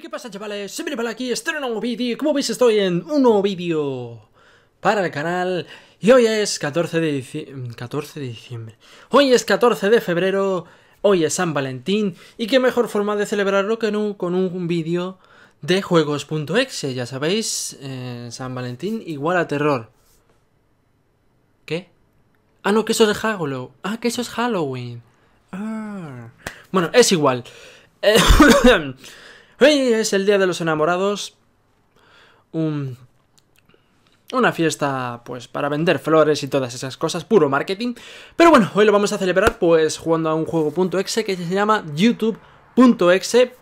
¿qué pasa chavales? Siempre para aquí, un nuevo vídeo. Como veis estoy en un nuevo vídeo para el canal. Y hoy es 14 de, diciembre, mm, 14 de diciembre. Hoy es 14 de febrero. Hoy es San Valentín. Y qué mejor forma de celebrarlo que no con un vídeo de juegos.exe. Ya sabéis, eh, San Valentín igual a terror. ¿Qué? Ah, no, que eso es Halloween. Ah, que eso es Halloween. Ah. Bueno, es igual. Eh, Hoy es el Día de los Enamorados. Un, una fiesta, pues, para vender flores y todas esas cosas, puro marketing. Pero bueno, hoy lo vamos a celebrar, pues, jugando a un juego.exe que se llama YouTube.exe.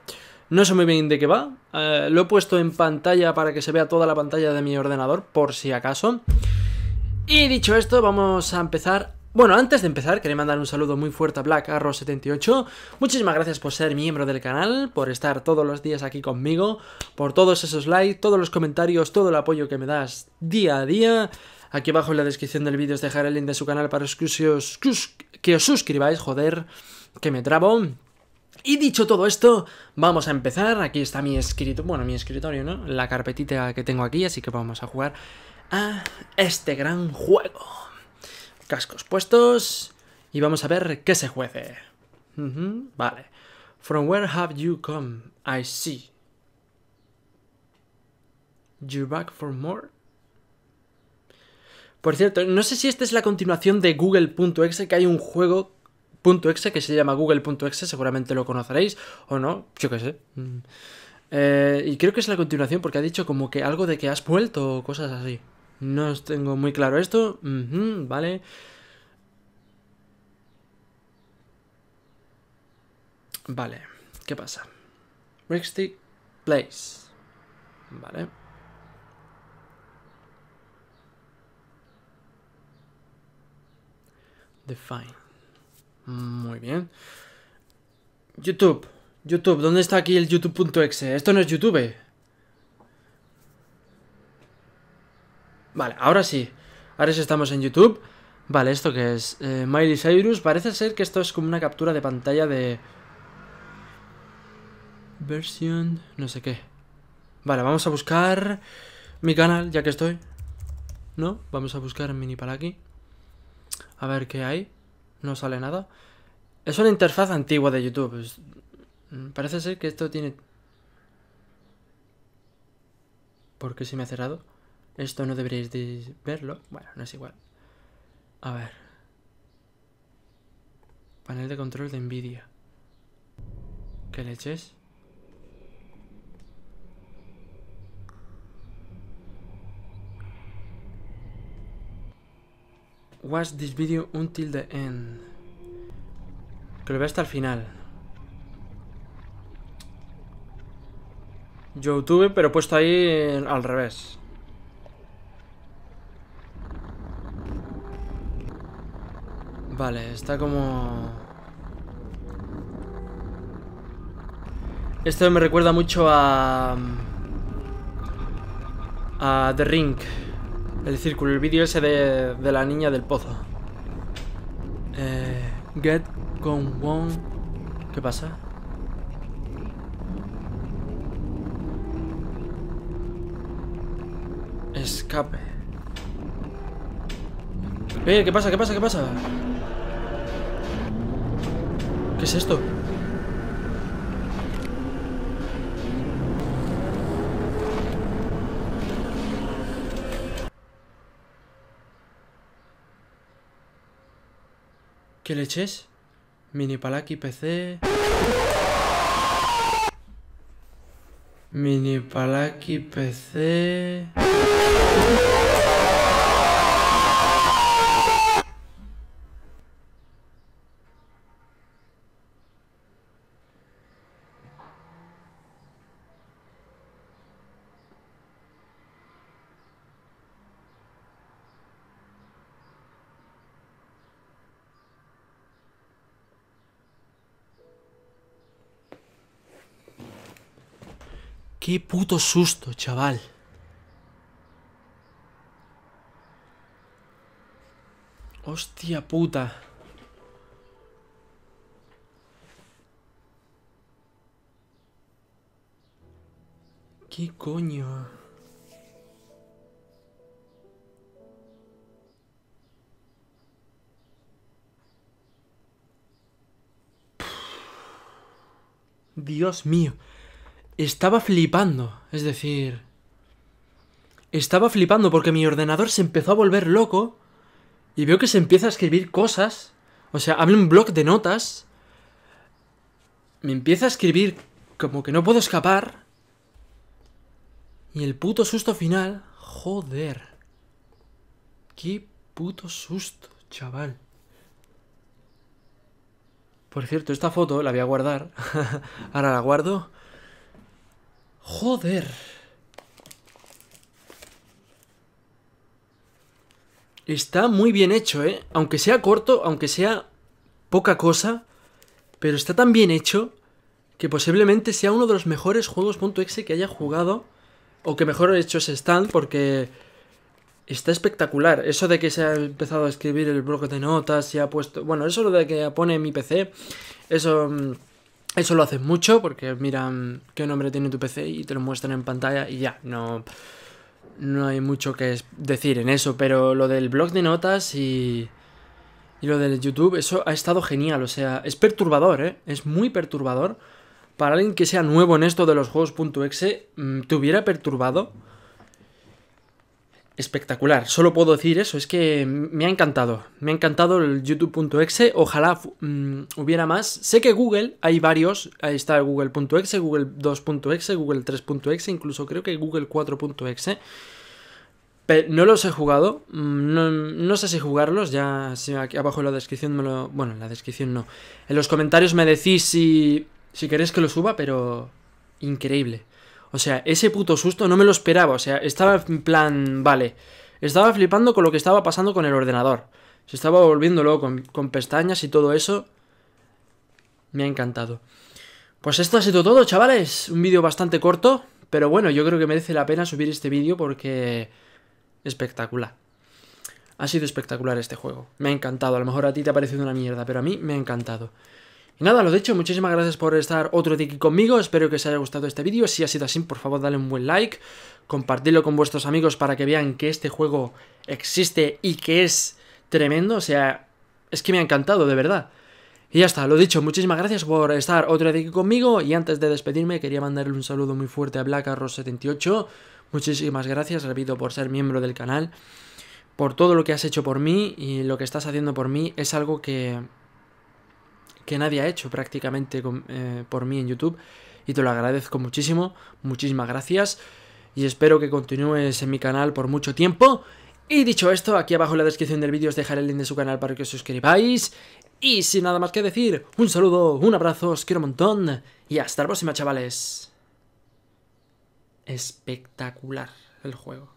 No sé muy bien de qué va. Eh, lo he puesto en pantalla para que se vea toda la pantalla de mi ordenador, por si acaso. Y dicho esto, vamos a empezar bueno, antes de empezar, quería mandar un saludo muy fuerte a Black Arrow 78. Muchísimas gracias por ser miembro del canal, por estar todos los días aquí conmigo, por todos esos likes, todos los comentarios, todo el apoyo que me das día a día. Aquí abajo en la descripción del vídeo os dejaré el link de su canal para que que os suscribáis, joder, que me trabo. Y dicho todo esto, vamos a empezar. Aquí está mi escritorio, bueno, mi escritorio, ¿no? La carpetita que tengo aquí, así que vamos a jugar a este gran juego cascos puestos y vamos a ver qué se juece. vale. From where have you come? I see. You back for more? Por cierto, no sé si esta es la continuación de Google.exe, que hay un juego .exe que se llama Google.exe, seguramente lo conoceréis, o no, yo qué sé. Mm. Eh, y creo que es la continuación porque ha dicho como que algo de que has vuelto o cosas así. No os tengo muy claro esto. vale. Vale. ¿Qué pasa? Brickstick Place. Vale. Define. Muy bien. YouTube. YouTube. ¿Dónde está aquí el YouTube.exe? Esto no es YouTube. Vale, ahora sí. Ahora sí estamos en YouTube. Vale, ¿esto que es? Eh, Miley Cyrus. Parece ser que esto es como una captura de pantalla de... Versión... No sé qué. Vale, vamos a buscar mi canal, ya que estoy. ¿No? Vamos a buscar en Mini aquí A ver qué hay. No sale nada. Es una interfaz antigua de YouTube. Mm, parece ser que esto tiene... ¿Por qué se me ha cerrado? Esto no deberíais de verlo. Bueno, no es igual. A ver. Panel de control de NVIDIA. ¿Qué leches? Watch this video until the end. Que lo vea hasta el final. YouTube, pero puesto ahí al revés. Vale, está como... Esto me recuerda mucho a... Mm, a The Ring. El círculo, el vídeo ese de, la niña del pozo. Eh, get con Wong ¿Qué pasa? Escape. Eh, ¿qué pasa? ¿Qué pasa? ¿Qué pasa? ¿Qué es esto? ¿Qué leches? Mini Palaki PC. Mini Palaki PC. Qué puto susto, chaval. Hostia puta. ¿Qué coño? Dios mío estaba flipando. Es decir, estaba flipando porque mi ordenador se empezó a volver loco y veo que se empieza a escribir cosas. O sea, hable un blog de notas. Me empieza a escribir como que no puedo escapar. Y el puto susto final. Joder. Qué puto susto, chaval. Por cierto, esta foto la voy a guardar. Ahora la guardo. Joder. Está muy bien hecho, ¿eh? Aunque sea corto, aunque sea poca cosa, pero está tan bien hecho que posiblemente sea uno de los mejores juegos.exe que haya jugado o que mejor hecho es Stand porque está espectacular. Eso de que se ha empezado a escribir el bloque de notas, se ha puesto... Bueno, eso lo de que pone mi PC, eso mm, eso lo hacen mucho porque miran mm, qué nombre tiene tu PC y te lo muestran en pantalla y ya, no, no hay mucho que decir en eso, pero lo del blog de notas y, y lo del YouTube, eso ha estado genial, o sea, es perturbador, ¿eh? es muy perturbador. Para alguien que sea nuevo en esto de los juegos.exe, mm, te hubiera perturbado espectacular. Solo puedo decir eso, es que me ha encantado. Me ha encantado el youtube.exe. Ojalá mm, hubiera más. Sé que Google, hay varios. Ahí está Google.exe, Google 2.exe, Google 3.exe, incluso creo que Google 4.exe. no los he jugado. Mm, no, sé si jugarlos. Ya aquí abajo en la descripción me lo. Bueno, en la descripción no. En los comentarios me decís si. si queréis que lo suba, pero. Increíble. O sea, ese puto susto no me lo esperaba. O sea, estaba en plan, vale. Estaba flipando con lo que estaba pasando con el ordenador. Se estaba volviendo loco con, con pestañas y todo eso. Me ha encantado. Pues esto ha sido todo, chavales. Un vídeo bastante corto. Pero bueno, yo creo que merece la pena subir este vídeo porque... Espectacular. Ha sido espectacular este juego. Me ha encantado. A lo mejor a ti te ha parecido una mierda, pero a mí me ha encantado nada, lo dicho, muchísimas gracias por estar otro día aquí conmigo, espero que os haya gustado este vídeo, si ha sido así, por favor dale un buen like, compartidlo con vuestros amigos para que vean que este juego existe y que es tremendo, o sea, es que me ha encantado, de verdad. Y ya está, lo dicho, muchísimas gracias por estar otro día aquí conmigo y antes de despedirme quería mandarle un saludo muy fuerte a BlackArrow78, muchísimas gracias, repito, por ser miembro del canal, por todo lo que has hecho por mí y lo que estás haciendo por mí es algo que que nadie ha hecho prácticamente eh, por mí en YouTube. Y te lo agradezco muchísimo, muchísimas gracias. Y espero que continúes en mi canal por mucho tiempo. Y dicho esto, aquí abajo en la descripción del vídeo os dejaré el link de su canal para que os suscribáis. Y sin nada más que decir, un saludo, un abrazo, os quiero un montón. Y hasta la próxima, chavales. Espectacular el juego.